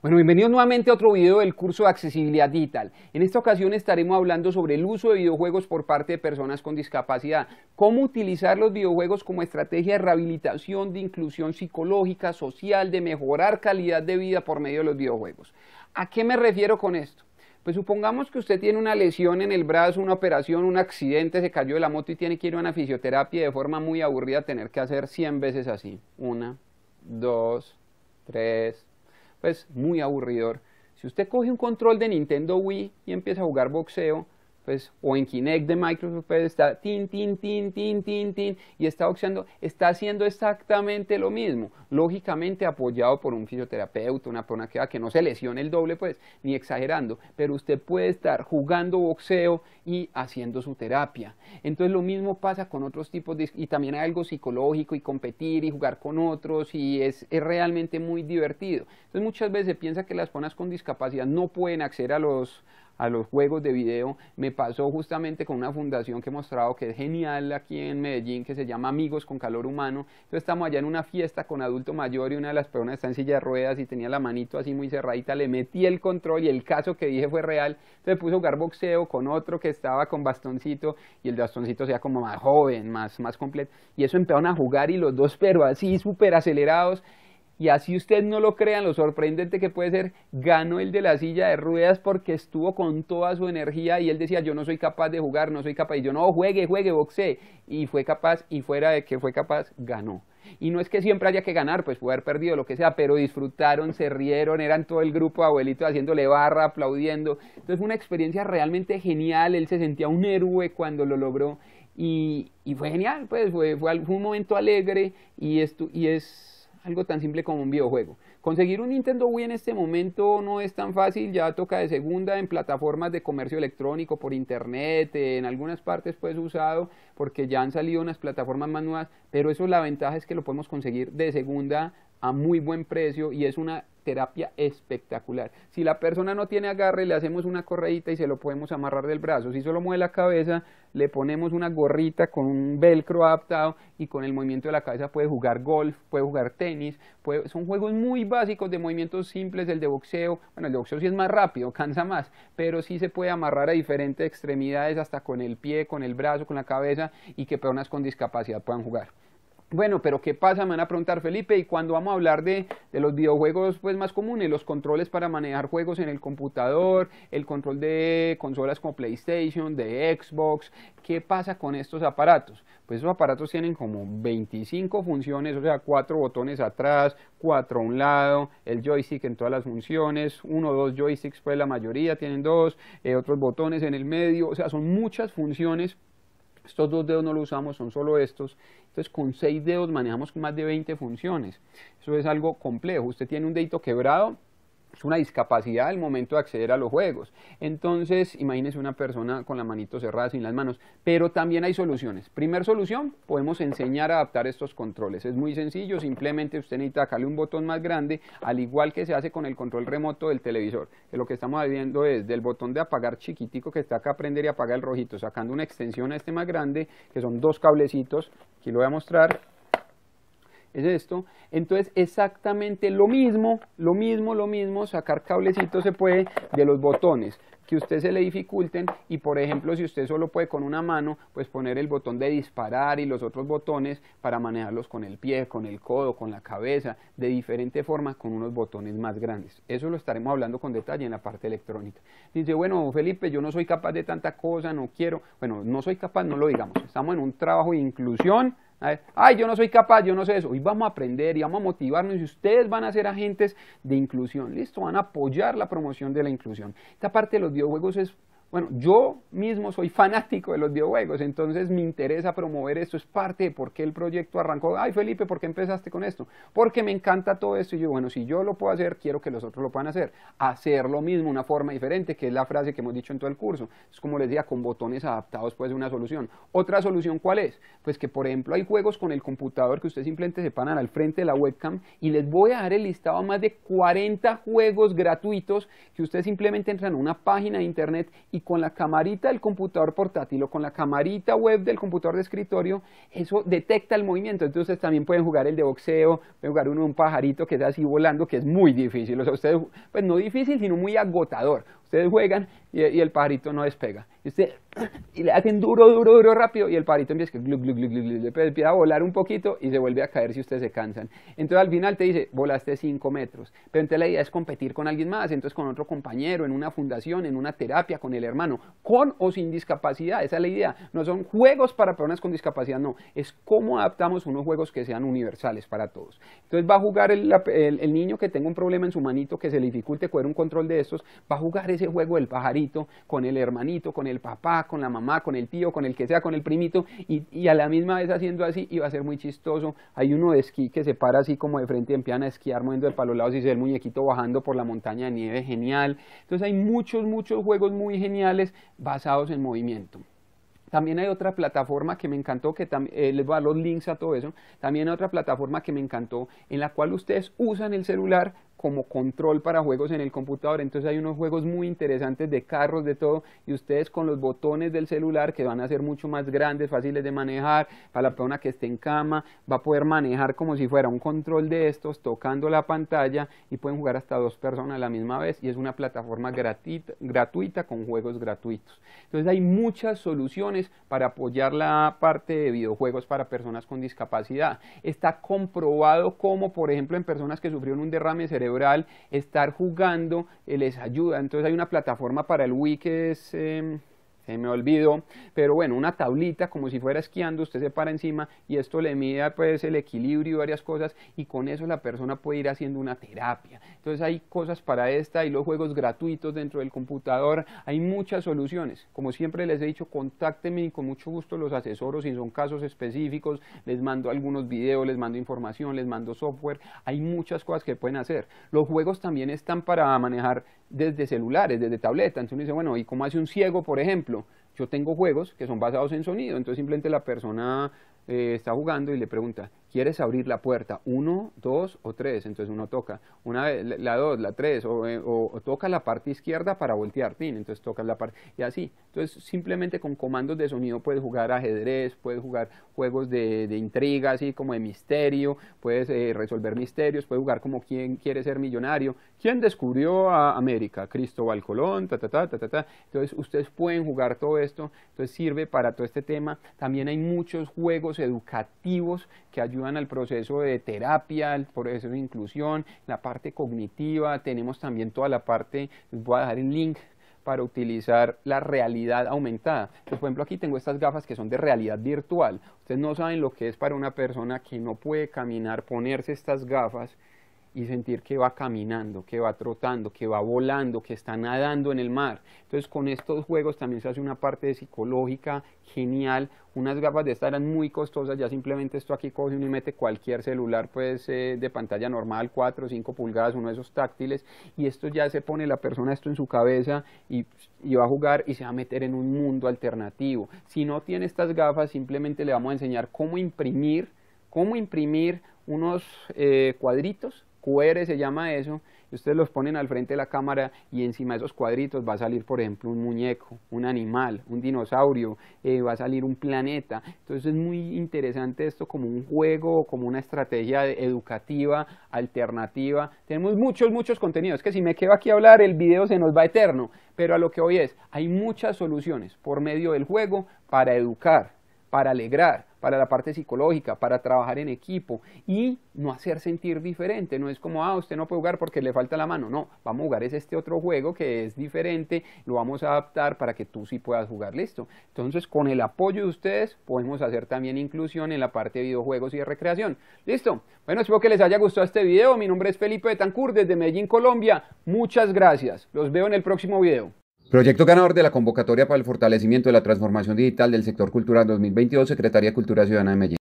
Bueno, bienvenidos nuevamente a otro video del curso de accesibilidad digital. En esta ocasión estaremos hablando sobre el uso de videojuegos por parte de personas con discapacidad, cómo utilizar los videojuegos como estrategia de rehabilitación, de inclusión psicológica, social, de mejorar calidad de vida por medio de los videojuegos. ¿A qué me refiero con esto? Pues supongamos que usted tiene una lesión en el brazo, una operación, un accidente, se cayó de la moto y tiene que ir a una fisioterapia de forma muy aburrida, tener que hacer 100 veces así. Una, dos, tres, pues muy aburridor. Si usted coge un control de Nintendo Wii y empieza a jugar boxeo, o en Kinect de Microsoft está tin, tin, tin, tin, tin, tin y está boxeando, está haciendo exactamente lo mismo, lógicamente apoyado por un fisioterapeuta, una persona que, no se lesiona el doble, pues, ni exagerando, pero usted puede estar jugando boxeo y haciendo su terapia. Entonces lo mismo pasa con otros tipos de, y también hay algo psicológico y competir y jugar con otros y es, es realmente muy divertido. Entonces muchas veces se piensa que las personas con discapacidad no pueden acceder a los a los juegos de video. Me pasó justamente con una fundación que he mostrado que es genial aquí en Medellín, que se llama Amigos con Calor Humano. Entonces estamos allá en una fiesta con adulto mayor y una de las personas está en silla de ruedas y tenía la manito así muy cerradita, le metí el control y el caso que dije fue real. Entonces puso a jugar boxeo con otro que estaba con bastoncito y el bastoncito sea como más joven, más, más completo. Y eso empezaron a jugar y los dos, pero así súper acelerados. Y así ustedes no lo crean, lo sorprendente que puede ser, ganó el de la silla de ruedas porque estuvo con toda su energía y él decía, yo no soy capaz de jugar, no soy capaz. Y yo, no, juegue, juegue, boxe Y fue capaz y fuera de que fue capaz, ganó. Y no es que siempre haya que ganar, pues puede haber perdido, lo que sea, pero disfrutaron, se rieron, eran todo el grupo abuelitos haciéndole barra, aplaudiendo. Entonces fue una experiencia realmente genial, él se sentía un héroe cuando lo logró y, fue genial, pues fue, fue, un momento alegre y, esto, y es algo tan simple como un videojuego. Conseguir un Nintendo Wii en este momento no es tan fácil, ya toca de segunda en plataformas de comercio electrónico, por internet, en algunas partes pues usado, porque ya han salido unas plataformas más nuevas, pero eso la ventaja es que lo podemos conseguir de segunda a muy buen precio y es una terapia espectacular. Si la persona no tiene agarre, le hacemos una corredita y se lo podemos amarrar del brazo. Si solo mueve la cabeza, le ponemos una gorrita con un velcro adaptado y con el movimiento de la cabeza puede jugar golf, puede jugar tenis. Son juegos muy básicos de movimientos simples, el de boxeo. Bueno, el de boxeo sí es más rápido, cansa más, pero sí se puede amarrar a diferentes extremidades, hasta con el pie, con el brazo, con la cabeza y que personas con discapacidad puedan jugar. Bueno, pero ¿qué pasa? Me van a preguntar, Felipe, ¿y cuando vamos a hablar de, de, los videojuegos pues, más comunes? Los controles para manejar juegos en el computador, el control de consolas como PlayStation, de Xbox. ¿Qué pasa con estos aparatos? Pues esos aparatos tienen como 25 funciones, o sea, cuatro botones atrás, cuatro a un lado, el joystick en todas las funciones, uno o dos joysticks, pues la mayoría tienen dos, eh, otros botones en el medio, o sea, son muchas funciones estos dos dedos no los usamos, son solo estos. Entonces con seis dedos manejamos más de 20 funciones. Eso es algo complejo. Usted tiene un dedito quebrado es una discapacidad al momento de acceder a los juegos. Entonces, imagínense una persona con la manito cerrada, sin las manos. Pero también hay soluciones. Primer solución, podemos enseñar a adaptar estos controles. Es muy sencillo, simplemente usted necesita sacarle un botón más grande, al igual que se hace con el control remoto del televisor. lo que estamos viendo es del botón de apagar chiquitico que está acá, prender y apagar el rojito, sacando una extensión a este más grande, que son dos cablecitos, aquí lo voy a mostrar, es esto. Entonces, exactamente lo mismo, lo mismo, lo mismo, sacar cablecitos se puede de los botones que usted se le dificulten y por ejemplo si usted solo puede con una mano pues poner el botón de disparar y los otros botones para manejarlos con el pie, con el codo, con la cabeza, de diferente forma con unos botones más grandes. Eso lo estaremos hablando con detalle en la parte electrónica. Dice, bueno Felipe, yo no soy capaz de tanta cosa, no quiero, bueno, no soy capaz, no lo digamos, estamos en un trabajo de inclusión, ay, yo no soy capaz, yo no sé eso. Hoy vamos a aprender y vamos a motivarnos y ustedes van a ser agentes de inclusión. Listo, van a apoyar la promoción de la inclusión. Esta parte de los videojuegos es bueno, yo mismo soy fanático de los videojuegos, entonces me interesa promover esto, es parte de por qué el proyecto arrancó. Ay, Felipe, ¿por qué empezaste con esto? Porque me encanta todo esto y yo, bueno, si yo lo puedo hacer, quiero que los otros lo puedan hacer. Hacer lo mismo, una forma diferente, que es la frase que hemos dicho en todo el curso. Es como les decía, con botones adaptados puede ser una solución. Otra solución, ¿cuál es? Pues que, por ejemplo, hay juegos con el computador que ustedes simplemente se paran al frente de la webcam y les voy a dar el listado a más de 40 juegos gratuitos que ustedes simplemente entran a una página de internet y y con la camarita del computador portátil o con la camarita web del computador de escritorio, eso detecta el movimiento. Entonces también pueden jugar el de boxeo, pueden jugar uno de un pajarito que está así volando, que es muy difícil. O sea, ustedes, pues no difícil, sino muy agotador. Ustedes juegan y, el pajarito no despega. Y, usted, le hacen duro, duro, duro, rápido y el pajarito empieza, a volar un poquito y se vuelve a caer si ustedes se cansan. Entonces al final te dice, volaste 5 metros. Pero entonces la idea es competir con alguien más, entonces con otro compañero, en una fundación, en una terapia, con el hermano, con o sin discapacidad. Esa es la idea. No son juegos para personas con discapacidad, no. Es cómo adaptamos unos juegos que sean universales para todos. Entonces va a jugar el, niño que tenga un problema en su manito, que se le dificulte coger un control de estos, va a jugar ese juego del pajarito con el hermanito, con el papá, con la mamá, con el tío, con el que sea, con el primito, y, a la misma vez haciendo así, iba a ser muy chistoso. Hay uno de esquí que se para así como de frente en piano a esquiar, moviendo el palo lados y se ve el muñequito bajando por la montaña de nieve, genial. Entonces hay muchos, muchos juegos muy geniales basados en movimiento. También hay otra plataforma que me encantó, que eh, les voy a dar los links a todo eso. También hay otra plataforma que me encantó, en la cual ustedes usan el celular como control para juegos en el computador. Entonces hay unos juegos muy interesantes de carros, de todo, y ustedes con los botones del celular que van a ser mucho más grandes, fáciles de manejar, para la persona que esté en cama, va a poder manejar como si fuera un control de estos, tocando la pantalla y pueden jugar hasta dos personas a la misma vez y es una plataforma gratuita, gratuita con juegos gratuitos. Entonces hay muchas soluciones para apoyar la parte de videojuegos para personas con discapacidad. Está comprobado como, por ejemplo, en personas que sufrieron un derrame cerebral, oral, estar jugando, eh, les ayuda. Entonces hay una plataforma para el Wii que es... Em, se eh, me olvidó, pero bueno, una tablita como si fuera esquiando, usted se para encima y esto le mide pues el equilibrio y varias cosas y con eso la persona puede ir haciendo una terapia. Entonces hay cosas para esta, hay los juegos gratuitos dentro del computador, hay muchas soluciones. Como siempre les he dicho, contáctenme y con mucho gusto los asesoros si son casos específicos, les mando algunos videos, les mando información, les mando software, hay muchas cosas que pueden hacer. Los juegos también están para manejar desde celulares, desde tabletas Entonces uno dice, bueno, ¿y cómo hace un ciego, por ejemplo? yo tengo juegos que son basados en sonido, entonces simplemente la persona eh, está jugando y le pregunta, quieres abrir la puerta, uno, dos o tres, entonces uno toca, una la dos, la tres, eh, o, toca la parte izquierda para voltear, entonces toca la parte, y así. Entonces simplemente con comandos de sonido puedes jugar ajedrez, puedes jugar juegos de, intriga, así como de misterio, puedes eh, resolver misterios, puedes jugar como quién quiere ser millonario, quién descubrió a América, Cristóbal Colón, ta, ta, ta, ta, ta, ta. Entonces ustedes pueden jugar todo esto, entonces sirve para todo este tema. También hay muchos juegos educativos que ayudan ayudan al proceso de terapia, el proceso de inclusión, la parte cognitiva, tenemos también toda la parte, les voy a dejar el link para utilizar la realidad aumentada. Pues, por ejemplo, aquí tengo estas gafas que son de realidad virtual. Ustedes no saben lo que es para una persona que no puede caminar, ponerse estas gafas y sentir que va caminando, que va trotando, que va volando, que está nadando en el mar. Entonces con estos juegos también se hace una parte psicológica genial. Unas gafas de estas eran muy costosas, ya simplemente esto aquí coge uno y mete cualquier celular pues eh, de pantalla normal, 4 o 5 pulgadas, uno de esos táctiles, y esto ya se pone la persona esto en su cabeza y, va a jugar y se va a meter en un mundo alternativo. Si no tiene estas gafas, simplemente le vamos a enseñar cómo imprimir, cómo imprimir unos eh, cuadritos se llama eso, y ustedes los ponen al frente de la cámara y encima de esos cuadritos va a salir, por ejemplo, un muñeco, un animal, un dinosaurio, eh, va a salir un planeta. Entonces es muy interesante esto como un juego, como una estrategia educativa, alternativa. Tenemos muchos, muchos contenidos, que si me quedo aquí a hablar el video se nos va eterno, pero a lo que hoy es, hay muchas soluciones por medio del juego para educar, para alegrar, para la parte psicológica, para trabajar en equipo y no hacer sentir diferente. No es como, ah, usted no puede jugar porque le falta la mano. No, vamos a jugar es este otro juego que es diferente, lo vamos a adaptar para que tú sí puedas jugar. Listo. Entonces, con el apoyo de ustedes, podemos hacer también inclusión en la parte de videojuegos y de recreación. Listo. Bueno, espero que les haya gustado este video. Mi nombre es Felipe Betancourt desde Medellín, Colombia. Muchas gracias. Los veo en el próximo video. Proyecto ganador de la convocatoria para el fortalecimiento de la transformación digital del sector cultural 2022, Secretaría de Cultura Ciudadana de Medellín.